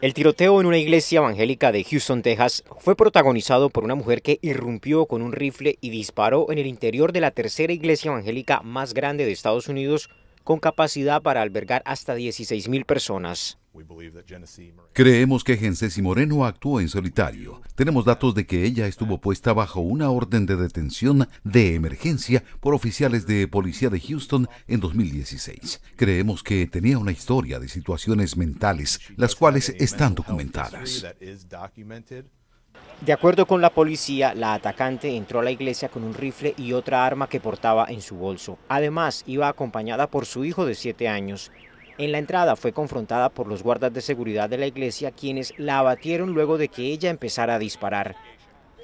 El tiroteo en una iglesia evangélica de Houston, Texas, fue protagonizado por una mujer que irrumpió con un rifle y disparó en el interior de la tercera iglesia evangélica más grande de Estados Unidos, con capacidad para albergar hasta 16.000 personas. Creemos que y Moreno actuó en solitario. Tenemos datos de que ella estuvo puesta bajo una orden de detención de emergencia por oficiales de policía de Houston en 2016. Creemos que tenía una historia de situaciones mentales, las cuales están documentadas. De acuerdo con la policía, la atacante entró a la iglesia con un rifle y otra arma que portaba en su bolso. Además, iba acompañada por su hijo de 7 años. En la entrada fue confrontada por los guardas de seguridad de la iglesia quienes la abatieron luego de que ella empezara a disparar.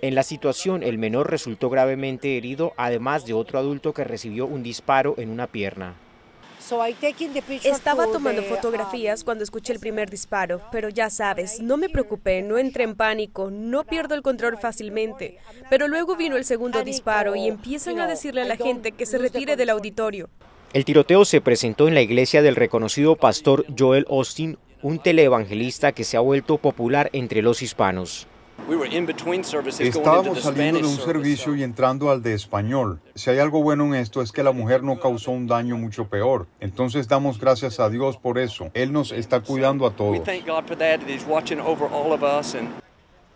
En la situación el menor resultó gravemente herido, además de otro adulto que recibió un disparo en una pierna. Estaba tomando fotografías um, cuando escuché el primer disparo, pero ya sabes, no me preocupé, no entré en pánico, no pierdo el control fácilmente. Pero luego vino el segundo disparo y empiezan a decirle a la gente que se retire del auditorio. El tiroteo se presentó en la iglesia del reconocido pastor Joel Austin, un televangelista que se ha vuelto popular entre los hispanos. Estábamos saliendo de un servicio y entrando al de español. Si hay algo bueno en esto es que la mujer no causó un daño mucho peor. Entonces damos gracias a Dios por eso. Él nos está cuidando a todos.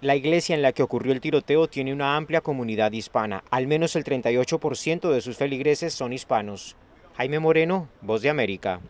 La iglesia en la que ocurrió el tiroteo tiene una amplia comunidad hispana. Al menos el 38% de sus feligreses son hispanos. Jaime Moreno, Voz de América.